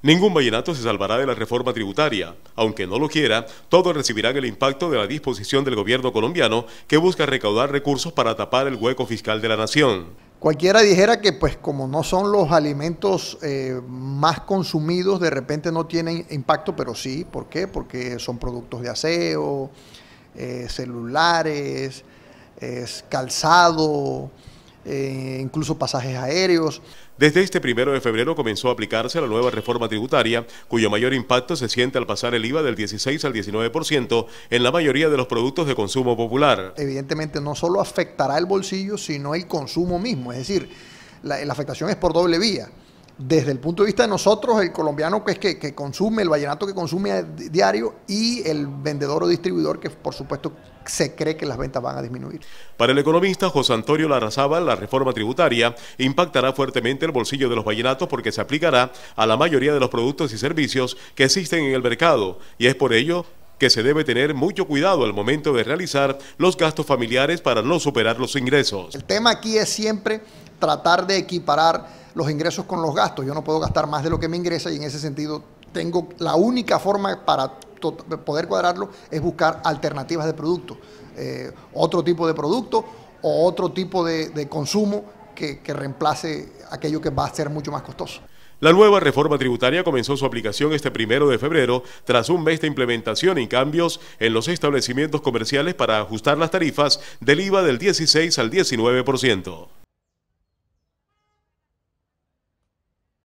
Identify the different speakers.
Speaker 1: Ningún vallenato se salvará de la reforma tributaria. Aunque no lo quiera, todos recibirán el impacto de la disposición del gobierno colombiano que busca recaudar recursos para tapar el hueco fiscal de la nación.
Speaker 2: Cualquiera dijera que pues como no son los alimentos eh, más consumidos, de repente no tienen impacto, pero sí, ¿por qué? Porque son productos de aseo, eh, celulares, es calzado, eh, incluso pasajes aéreos.
Speaker 1: Desde este primero de febrero comenzó a aplicarse la nueva reforma tributaria, cuyo mayor impacto se siente al pasar el IVA del 16 al 19% en la mayoría de los productos de consumo popular.
Speaker 2: Evidentemente no solo afectará el bolsillo, sino el consumo mismo, es decir, la afectación es por doble vía desde el punto de vista de nosotros, el colombiano que, que, consume, el vallenato que consume diario y el vendedor o distribuidor que por supuesto se cree que las ventas van a disminuir.
Speaker 1: Para el economista José Antonio Larrazaba la reforma tributaria impactará fuertemente el bolsillo de los vallenatos porque se aplicará a la mayoría de los productos y servicios que existen en el mercado y es por ello que se debe tener mucho cuidado al momento de realizar los gastos familiares para no superar los ingresos.
Speaker 2: El tema aquí es siempre tratar de equiparar los ingresos con los gastos. Yo no puedo gastar más de lo que me ingresa y en ese sentido tengo la única forma para poder cuadrarlo es buscar alternativas de producto, eh, otro tipo de producto o otro tipo de, consumo que, que reemplace aquello que va a ser mucho más costoso.
Speaker 1: La nueva reforma tributaria comenzó su aplicación este primero de febrero tras un mes de implementación y cambios en los establecimientos comerciales para ajustar las tarifas del IVA del 16 al 19%.